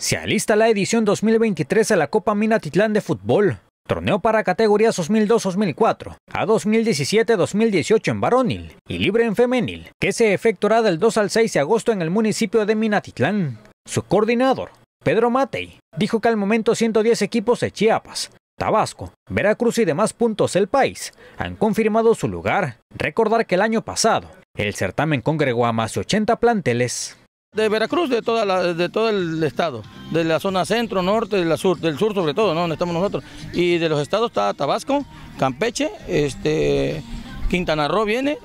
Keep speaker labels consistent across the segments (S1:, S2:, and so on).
S1: Se alista la edición 2023 de la Copa Minatitlán de Fútbol, torneo para categorías 2002-2004 a 2017-2018 en varonil y libre en femenil, que se efectuará del 2 al 6 de agosto en el municipio de Minatitlán. Su coordinador, Pedro Matei, dijo que al momento 110 equipos de Chiapas, Tabasco, Veracruz y demás puntos del país han confirmado su lugar. Recordar que el año pasado, el certamen congregó a más de 80 planteles.
S2: De Veracruz, de, toda la, de todo el estado, de la zona centro, norte, de la sur, del sur sobre todo, ¿no? donde estamos nosotros. Y de los estados está Tabasco, Campeche, este, Quintana Roo viene,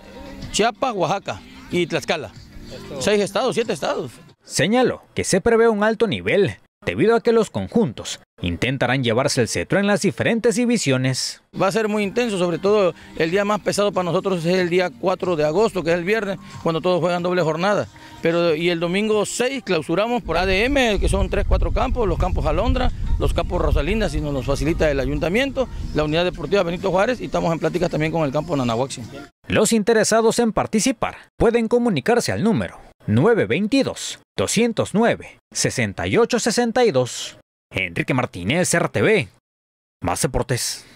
S2: Chiapas, Oaxaca y Tlaxcala. Seis estados, siete estados.
S1: Señalo que se prevé un alto nivel debido a que los conjuntos intentarán llevarse el cetro en las diferentes divisiones.
S2: Va a ser muy intenso, sobre todo el día más pesado para nosotros es el día 4 de agosto, que es el viernes, cuando todos juegan doble jornada. Pero, y el domingo 6 clausuramos por ADM, que son 3, 4 campos, los campos Alondra, los campos Rosalinda, si nos facilita el ayuntamiento, la unidad deportiva Benito Juárez y estamos en pláticas también con el campo Nanahuaxi. Los interesados en participar pueden comunicarse al número
S1: 922-209-6862. Enrique Martínez, RTV. Más deportes.